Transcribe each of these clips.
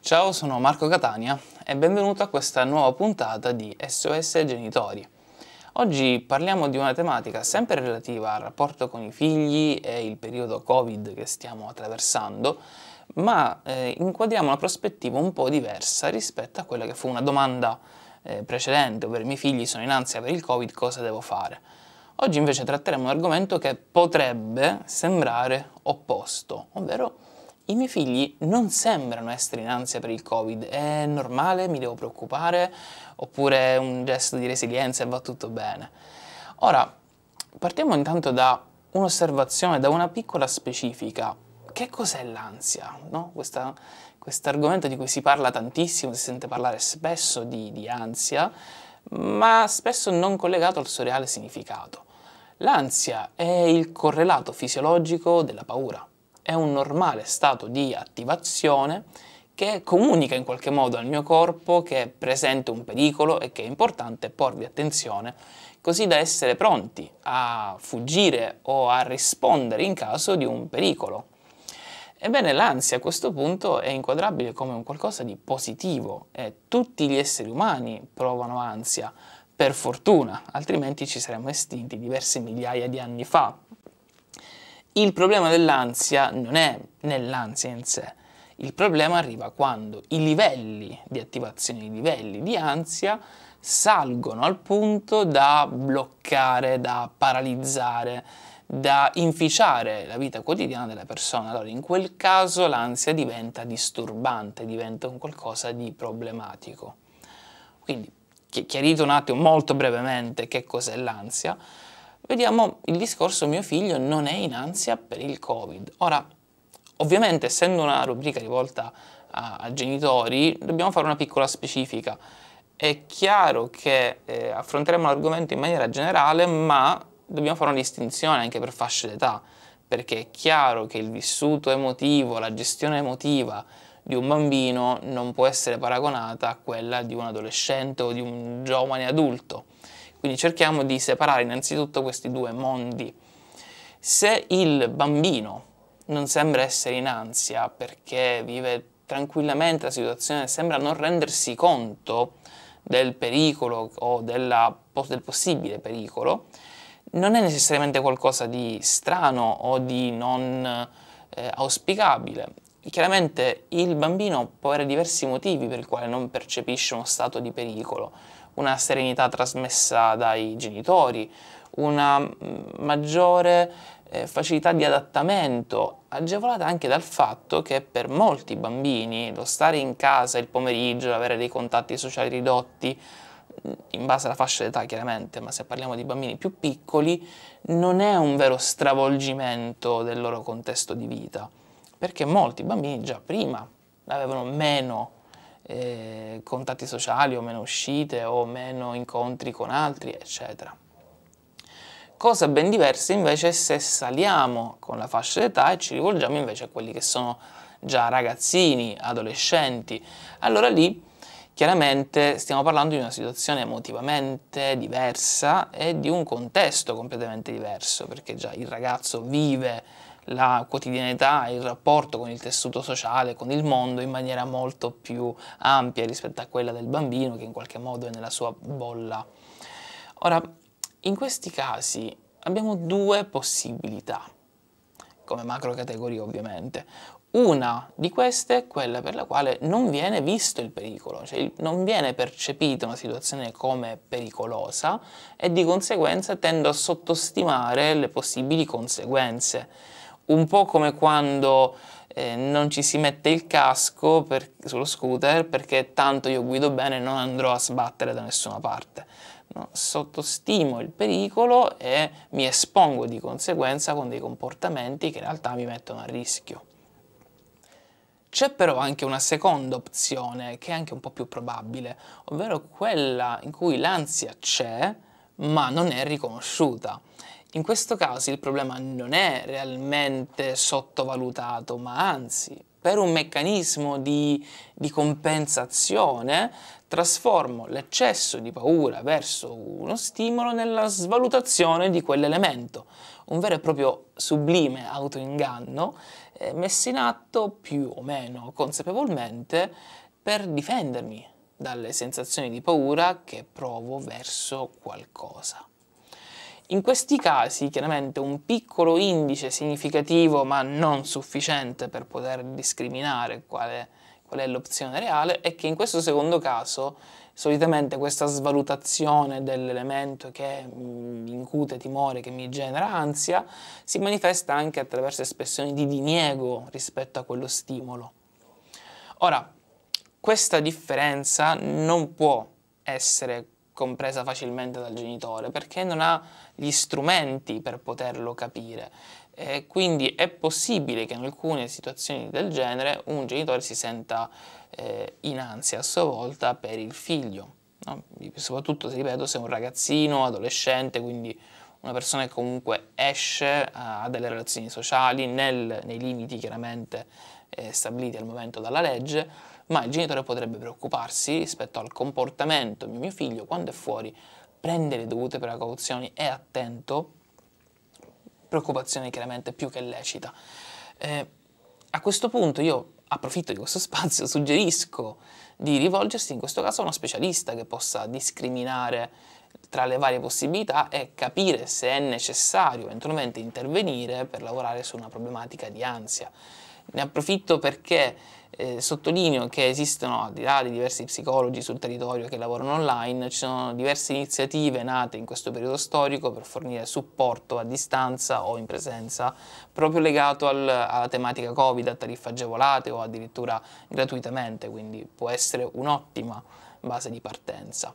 Ciao, sono Marco Catania e benvenuto a questa nuova puntata di SOS Genitori. Oggi parliamo di una tematica sempre relativa al rapporto con i figli e il periodo Covid che stiamo attraversando, ma eh, inquadriamo una prospettiva un po' diversa rispetto a quella che fu una domanda eh, precedente, ovvero i miei figli sono in ansia per il Covid, cosa devo fare? Oggi invece tratteremo un argomento che potrebbe sembrare opposto, ovvero i miei figli non sembrano essere in ansia per il Covid, è normale, mi devo preoccupare, oppure è un gesto di resilienza e va tutto bene. Ora, partiamo intanto da un'osservazione, da una piccola specifica che cos'è l'ansia? No? Questo argomento di cui si parla tantissimo, si sente parlare spesso di, di ansia, ma spesso non collegato al suo reale significato. L'ansia è il correlato fisiologico della paura, è un normale stato di attivazione che comunica in qualche modo al mio corpo che è presente un pericolo e che è importante porvi attenzione, così da essere pronti a fuggire o a rispondere in caso di un pericolo. Ebbene, l'ansia a questo punto è inquadrabile come un qualcosa di positivo e tutti gli esseri umani provano ansia, per fortuna, altrimenti ci saremmo estinti diverse migliaia di anni fa. Il problema dell'ansia non è nell'ansia in sé, il problema arriva quando i livelli di attivazione, i livelli di ansia salgono al punto da bloccare, da paralizzare da inficiare la vita quotidiana della persona. Allora in quel caso l'ansia diventa disturbante, diventa un qualcosa di problematico. Quindi chiarito un attimo molto brevemente che cos'è l'ansia, vediamo il discorso mio figlio non è in ansia per il Covid. Ora, ovviamente essendo una rubrica rivolta a, a genitori, dobbiamo fare una piccola specifica. È chiaro che eh, affronteremo l'argomento in maniera generale, ma dobbiamo fare una distinzione anche per fasce d'età, perché è chiaro che il vissuto emotivo, la gestione emotiva di un bambino non può essere paragonata a quella di un adolescente o di un giovane adulto. Quindi cerchiamo di separare innanzitutto questi due mondi. Se il bambino non sembra essere in ansia perché vive tranquillamente la situazione, sembra non rendersi conto del pericolo o della, del possibile pericolo, non è necessariamente qualcosa di strano o di non eh, auspicabile. Chiaramente il bambino può avere diversi motivi per i quali non percepisce uno stato di pericolo, una serenità trasmessa dai genitori, una mm, maggiore eh, facilità di adattamento, agevolata anche dal fatto che per molti bambini lo stare in casa il pomeriggio, avere dei contatti sociali ridotti, in base alla fascia d'età chiaramente, ma se parliamo di bambini più piccoli, non è un vero stravolgimento del loro contesto di vita, perché molti bambini già prima avevano meno eh, contatti sociali o meno uscite o meno incontri con altri, eccetera. Cosa ben diversa invece se saliamo con la fascia d'età e ci rivolgiamo invece a quelli che sono già ragazzini, adolescenti, allora lì Chiaramente stiamo parlando di una situazione emotivamente diversa e di un contesto completamente diverso, perché già il ragazzo vive la quotidianità, il rapporto con il tessuto sociale, con il mondo in maniera molto più ampia rispetto a quella del bambino che in qualche modo è nella sua bolla. Ora, in questi casi abbiamo due possibilità, come macro categorie ovviamente. Una di queste è quella per la quale non viene visto il pericolo, cioè non viene percepita una situazione come pericolosa e di conseguenza tendo a sottostimare le possibili conseguenze. Un po' come quando eh, non ci si mette il casco per, sullo scooter perché tanto io guido bene e non andrò a sbattere da nessuna parte. No? Sottostimo il pericolo e mi espongo di conseguenza con dei comportamenti che in realtà mi mettono a rischio. C'è però anche una seconda opzione che è anche un po' più probabile, ovvero quella in cui l'ansia c'è ma non è riconosciuta. In questo caso il problema non è realmente sottovalutato, ma anzi, per un meccanismo di, di compensazione, trasformo l'eccesso di paura verso uno stimolo nella svalutazione di quell'elemento, un vero e proprio sublime autoinganno eh, messe in atto più o meno consapevolmente per difendermi dalle sensazioni di paura che provo verso qualcosa. In questi casi, chiaramente, un piccolo indice significativo ma non sufficiente per poter discriminare qual qual è l'opzione reale è che in questo secondo caso solitamente questa svalutazione dell'elemento che mi mm, incute timore, che mi genera ansia, si manifesta anche attraverso espressioni di diniego rispetto a quello stimolo. Ora, questa differenza non può essere compresa facilmente dal genitore perché non ha gli strumenti per poterlo capire. Eh, quindi è possibile che in alcune situazioni del genere un genitore si senta eh, in ansia a sua volta per il figlio, no? soprattutto ripeto, se è un ragazzino, adolescente, quindi una persona che comunque esce ha delle relazioni sociali nel, nei limiti chiaramente eh, stabiliti al momento dalla legge, ma il genitore potrebbe preoccuparsi rispetto al comportamento di mio figlio quando è fuori, prende le dovute precauzioni, è attento preoccupazione chiaramente più che lecita. Eh, a questo punto io approfitto di questo spazio, suggerisco di rivolgersi in questo caso a uno specialista che possa discriminare tra le varie possibilità e capire se è necessario eventualmente intervenire per lavorare su una problematica di ansia. Ne approfitto perché eh, sottolineo che esistono, al di là di diversi psicologi sul territorio che lavorano online, ci sono diverse iniziative nate in questo periodo storico per fornire supporto a distanza o in presenza, proprio legato al, alla tematica Covid, a tariffe agevolate o addirittura gratuitamente, quindi può essere un'ottima base di partenza.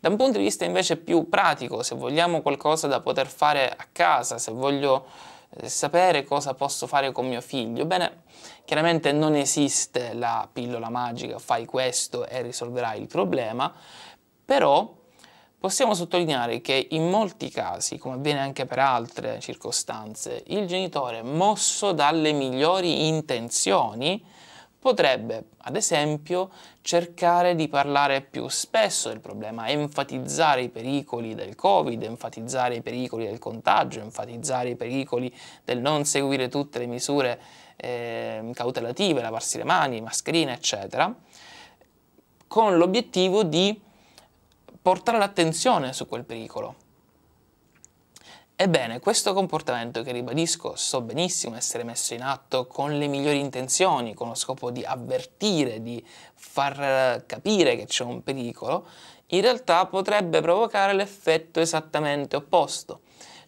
Da un punto di vista invece più pratico, se vogliamo qualcosa da poter fare a casa, se voglio sapere cosa posso fare con mio figlio. Bene, chiaramente non esiste la pillola magica, fai questo e risolverai il problema, però possiamo sottolineare che in molti casi, come avviene anche per altre circostanze, il genitore, mosso dalle migliori intenzioni, potrebbe, ad esempio, cercare di parlare più spesso del problema, enfatizzare i pericoli del Covid, enfatizzare i pericoli del contagio, enfatizzare i pericoli del non seguire tutte le misure eh, cautelative, lavarsi le mani, mascherine, eccetera, con l'obiettivo di portare l'attenzione su quel pericolo Ebbene, questo comportamento che ribadisco so benissimo essere messo in atto con le migliori intenzioni, con lo scopo di avvertire, di far capire che c'è un pericolo, in realtà potrebbe provocare l'effetto esattamente opposto,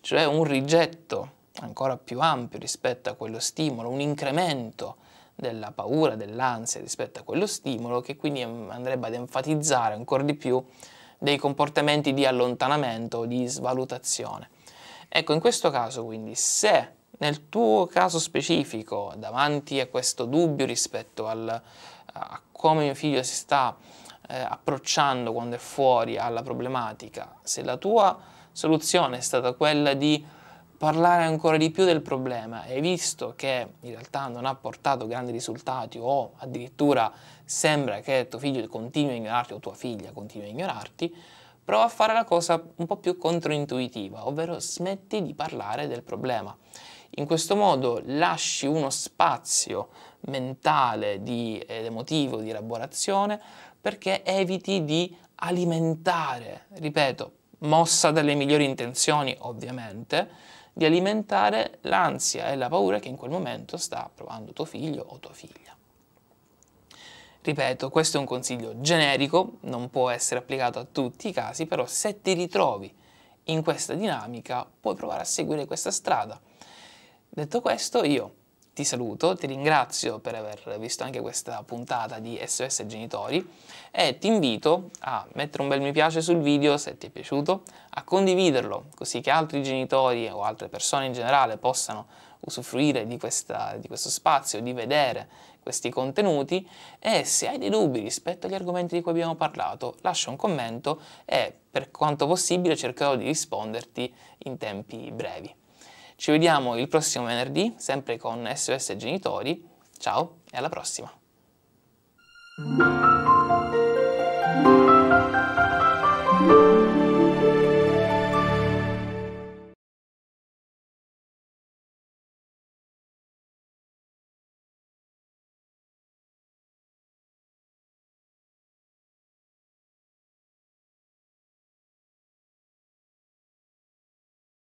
cioè un rigetto ancora più ampio rispetto a quello stimolo, un incremento della paura, dell'ansia rispetto a quello stimolo che quindi andrebbe ad enfatizzare ancora di più dei comportamenti di allontanamento o di svalutazione. Ecco, in questo caso quindi se nel tuo caso specifico, davanti a questo dubbio rispetto al, a come mio figlio si sta eh, approcciando quando è fuori alla problematica, se la tua soluzione è stata quella di parlare ancora di più del problema e visto che in realtà non ha portato grandi risultati o addirittura sembra che tuo figlio continui a ignorarti o tua figlia continui a ignorarti, prova a fare la cosa un po' più controintuitiva, ovvero smetti di parlare del problema. In questo modo lasci uno spazio mentale di, ed emotivo di elaborazione perché eviti di alimentare, ripeto, mossa dalle migliori intenzioni ovviamente, di alimentare l'ansia e la paura che in quel momento sta provando tuo figlio o tua figlia. Ripeto, questo è un consiglio generico, non può essere applicato a tutti i casi, però se ti ritrovi in questa dinamica puoi provare a seguire questa strada. Detto questo, io ti saluto, ti ringrazio per aver visto anche questa puntata di SOS Genitori e ti invito a mettere un bel mi piace sul video se ti è piaciuto, a condividerlo così che altri genitori o altre persone in generale possano usufruire di, questa, di questo spazio, di vedere questi contenuti e se hai dei dubbi rispetto agli argomenti di cui abbiamo parlato lascia un commento e per quanto possibile cercherò di risponderti in tempi brevi. Ci vediamo il prossimo venerdì, sempre con SOS Genitori. Ciao e alla prossima!